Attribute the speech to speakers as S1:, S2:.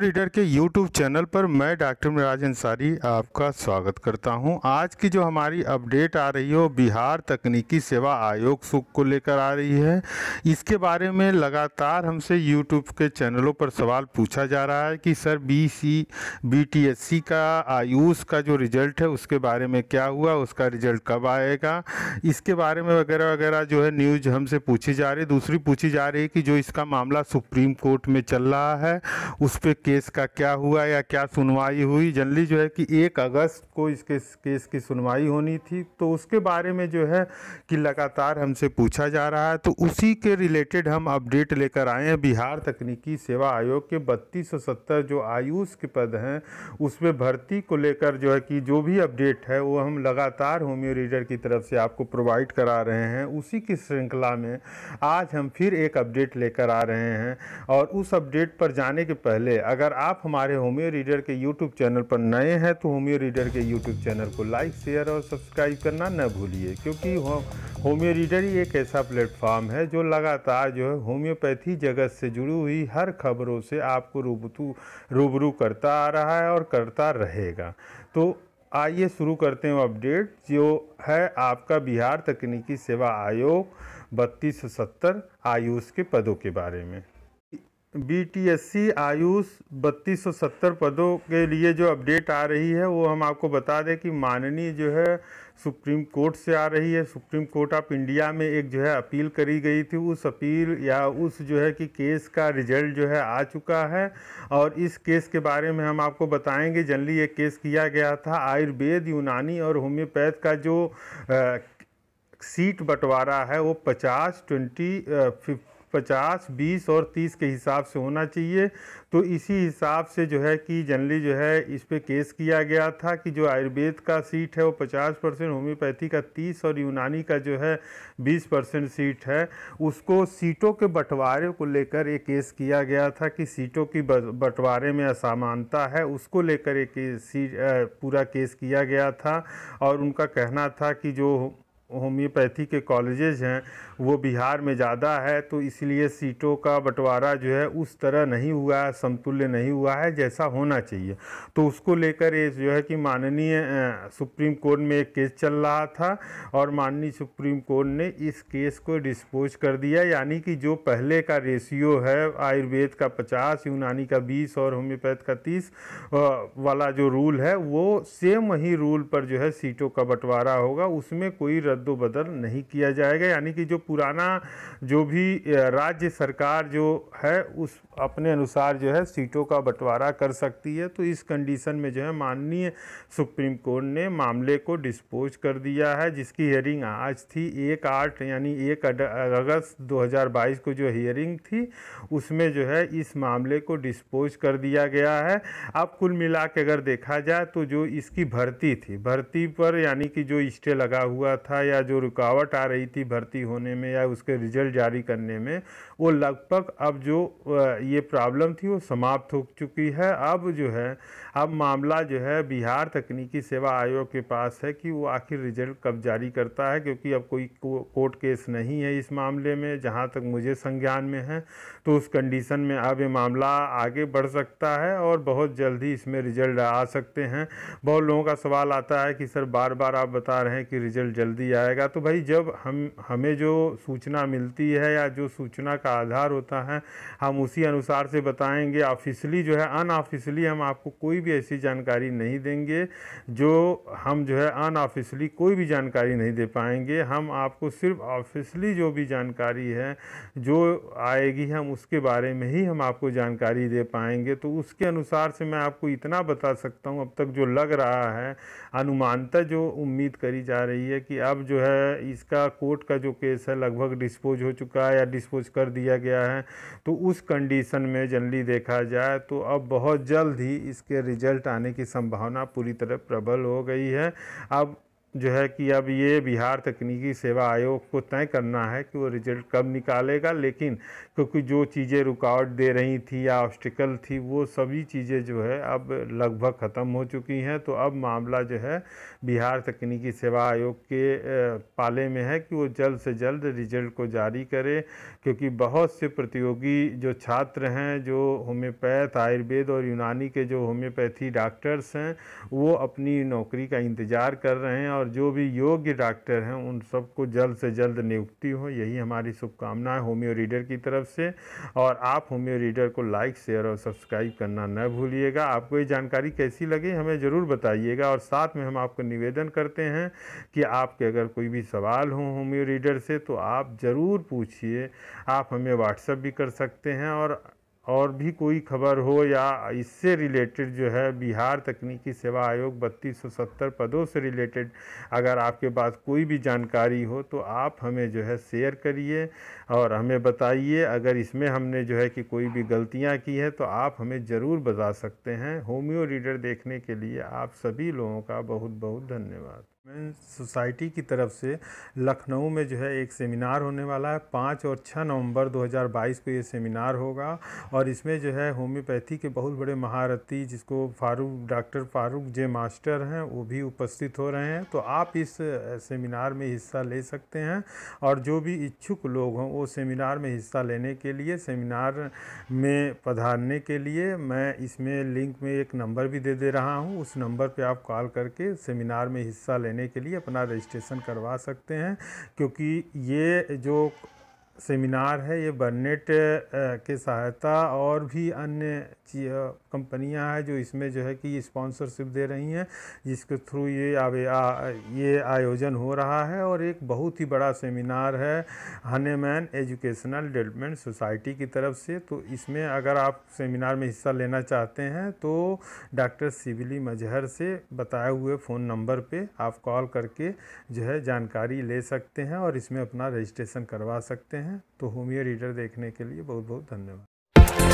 S1: reader के YouTube channel पर मैं डॉक्टर मिराज अंसारी आपका स्वागत करता हूं आज की जो हमारी अपडेट आ रही है वो बिहार तकनीकी सेवा आयोग सुख को लेकर आ रही है इसके बारे में लगातार हमसे यूट्यूब के चैनलों पर सवाल पूछा जा रहा है कि sir B C B T S C का आयुष का जो रिज़ल्ट है उसके बारे में क्या हुआ उसका रिज़ल्ट कब आएगा इसके बारे में वगैरह वगैरह जो है न्यूज़ हमसे पूछी जा रही है दूसरी पूछी जा रही है कि जो इसका मामला सुप्रीम कोर्ट में चल रहा है उस पर केस का क्या हुआ या क्या सुनवाई हुई जनरली जो है कि एक अगस्त को इसके केस की सुनवाई होनी थी तो उसके बारे में जो है कि लगातार हमसे पूछा जा रहा है तो उसी के रिलेटेड हम अपडेट लेकर आए हैं बिहार तकनीकी सेवा आयोग के बत्तीस जो आयुष के पद हैं उसमें भर्ती को लेकर जो है कि जो भी अपडेट है वो हम लगातार होम्यो रीडर की तरफ से आपको प्रोवाइड करा रहे हैं उसी की श्रृंखला में आज हम फिर एक अपडेट लेकर आ रहे हैं और उस अपडेट पर जाने के पहले अगर अगर आप हमारे होम्यो रीडर के यूट्यूब चैनल पर नए हैं तो होम्यो रीडर के यूट्यूब चैनल को लाइक शेयर और सब्सक्राइब करना न भूलिए क्योंकि होम्यो रीडर ही एक ऐसा प्लेटफॉर्म है जो लगातार जो है होम्योपैथी जगत से जुड़ी हुई हर खबरों से आपको रूबतू रूबरू करता आ रहा है और करता रहेगा तो आइए शुरू करते हैं अपडेट जो है आपका बिहार तकनीकी सेवा आयोग बत्तीस सत्तर आयुष के पदों के बारे में बीटीएससी आयुष सत्तर पदों के लिए जो अपडेट आ रही है वो हम आपको बता दें कि माननीय जो है सुप्रीम कोर्ट से आ रही है सुप्रीम कोर्ट ऑफ इंडिया में एक जो है अपील करी गई थी उस अपील या उस जो है कि केस का रिजल्ट जो है आ चुका है और इस केस के बारे में हम आपको बताएंगे जनरली ये केस किया गया था आयुर्वेद यूनानी और होम्योपैथ का जो आ, सीट बंटवारा है वो पचास ट्वेंटी फिफ पचास बीस और तीस के हिसाब से होना चाहिए तो इसी हिसाब से जो है कि जनरली जो है इस पर केस किया गया था कि जो आयुर्वेद का सीट है वो पचास परसेंट होम्योपैथी का तीस और यूनानी का जो है बीस परसेंट सीट है उसको सीटों के बंटवारे को लेकर एक केस किया गया था कि सीटों की बंटवारे में असमानता है उसको लेकर एक पूरा केस किया गया था और उनका कहना था कि जो होम्योपैथी के कॉलेजेज हैं वो बिहार में ज़्यादा है तो इसलिए सीटों का बंटवारा जो है उस तरह नहीं हुआ है समतुल्य नहीं हुआ है जैसा होना चाहिए तो उसको लेकर ये जो है कि माननीय सुप्रीम कोर्ट में एक केस चल रहा था और माननीय सुप्रीम कोर्ट ने इस केस को डिस्पोज कर दिया यानी कि जो पहले का रेशियो है आयुर्वेद का पचास यूनानी का बीस और होम्योपैथ का तीस वाला जो रूल है वो सेम ही रूल पर जो है सीटों का बंटवारा होगा उसमें कोई रद रद्द बदल नहीं किया जाएगा यानी कि जो पुराना जो भी राज्य सरकार जो है उस अपने अनुसार जो है सीटों का बंटवारा कर सकती है तो इस कंडीशन में जो है माननीय सुप्रीम कोर्ट ने मामले को डिस्पोज कर दिया है जिसकी हियरिंग आज थी एक आठ यानी एक अगस्त 2022 को जो हियरिंग थी उसमें जो है इस मामले को डिस्पोज कर दिया गया है अब कुल मिला के अगर देखा जाए तो जो इसकी भर्ती थी भर्ती पर यानी कि जो स्टे लगा हुआ था या जो रुकावट आ रही थी भर्ती होने में या उसके रिजल्ट जारी करने में वो लगभग अब जो ये प्रॉब्लम थी वो समाप्त हो चुकी है अब जो है अब मामला जो है बिहार तकनीकी सेवा आयोग के पास है कि वो आखिर रिजल्ट कब जारी करता है क्योंकि अब कोई कोर्ट केस नहीं है इस मामले में जहाँ तक मुझे संज्ञान में है तो उस कंडीशन में अब ये मामला आगे बढ़ सकता है और बहुत जल्दी इसमें रिजल्ट आ सकते हैं बहुत लोगों का सवाल आता है कि सर बार बार आप बता रहे हैं कि रिजल्ट जल्दी आ जाएगा तो भाई जब हम हमें जो सूचना मिलती है या जो सूचना का आधार होता है हम उसी अनुसार से बताएंगे ऑफिशली जो है अनऑफिशली हम आपको कोई भी ऐसी जानकारी नहीं देंगे जो हम जो है अनऑफिसली कोई भी जानकारी नहीं दे पाएंगे हम आपको सिर्फ ऑफिसली जो भी जानकारी है जो आएगी हम उसके बारे में ही हम आपको जानकारी दे पाएंगे तो उसके अनुसार से मैं आपको इतना बता सकता हूँ अब तक जो लग रहा है अनुमानता जो उम्मीद करी जा रही है कि अब अब जो है इसका कोर्ट का जो केस है लगभग डिस्पोज हो चुका है या डिस्पोज कर दिया गया है तो उस कंडीशन में जनरली देखा जाए तो अब बहुत जल्द ही इसके रिजल्ट आने की संभावना पूरी तरह प्रबल हो गई है अब जो है कि अब ये बिहार तकनीकी सेवा आयोग को तय करना है कि वो रिजल्ट कब निकालेगा लेकिन क्योंकि जो चीज़ें रुकावट दे रही थी या ऑब्स्टिकल थी वो सभी चीज़ें जो है अब लगभग ख़त्म हो चुकी हैं तो अब मामला जो है बिहार तकनीकी सेवा आयोग के पाले में है कि वो जल्द से जल्द रिजल्ट को जारी करे क्योंकि बहुत से प्रतियोगी जो छात्र हैं जो होम्योपैथ आयुर्वेद और यूनानी के जो होम्योपैथी डॉक्टर्स हैं वो अपनी नौकरी का इंतज़ार कर रहे हैं और और जो भी योग्य डॉक्टर हैं उन सबको जल्द से जल्द नियुक्ति हो यही हमारी शुभकामना है होम्यो रीडर की तरफ से और आप होम्यो रीडर को लाइक शेयर और सब्सक्राइब करना न भूलिएगा आपको ये जानकारी कैसी लगी हमें ज़रूर बताइएगा और साथ में हम आपको निवेदन करते हैं कि आपके अगर कोई भी सवाल हो होम्यो रीडर से तो आप ज़रूर पूछिए आप हमें व्हाट्सएप भी कर सकते हैं और और भी कोई खबर हो या इससे रिलेटेड जो है बिहार तकनीकी सेवा आयोग बत्तीस पदों से रिलेटेड अगर आपके पास कोई भी जानकारी हो तो आप हमें जो है शेयर करिए और हमें बताइए अगर इसमें हमने जो है कि कोई भी गलतियां की है तो आप हमें ज़रूर बता सकते हैं होम्यो रीडर देखने के लिए आप सभी लोगों का बहुत बहुत धन्यवाद सोसाइटी की तरफ से लखनऊ में जो है एक सेमिनार होने वाला है पाँच और छः नवंबर 2022 को ये सेमिनार होगा और इसमें जो है होम्योपैथी के बहुत बड़े महारथी जिसको Farooq doctor Farooq J master हैं वो भी उपस्थित हो रहे हैं तो आप इस सेमिनार में हिस्सा ले सकते हैं और जो भी इच्छुक लोग हों वो सेमिनार में हिस्सा लेने के लिए सेमिनार में पधारने के लिए मैं इसमें लिंक में एक नंबर भी दे दे रहा हूँ उस नंबर पर आप कॉल करके सेमिनार में हिस्सा लेने लेने के लिए अपना रजिस्ट्रेशन करवा सकते हैं क्योंकि ये जो सेमिनार है ये बर्नेट के सहायता और भी अन्य कंपनियां हैं जो इसमें जो है कि स्पॉन्सरशिप दे रही हैं जिसके थ्रू ये आवे आ, ये आयोजन हो रहा है और एक बहुत ही बड़ा सेमिनार है हनेमैन एजुकेशनल डेवलपमेंट सोसाइटी की तरफ से तो इसमें अगर आप सेमिनार में हिस्सा लेना चाहते हैं तो डॉक्टर सिविली मजहर से बताए हुए फ़ोन नंबर पर आप कॉल करके जो है जानकारी ले सकते हैं और इसमें अपना रजिस्ट्रेशन करवा सकते हैं हैं तो होमियो रीडर देखने के लिए बहुत बहुत धन्यवाद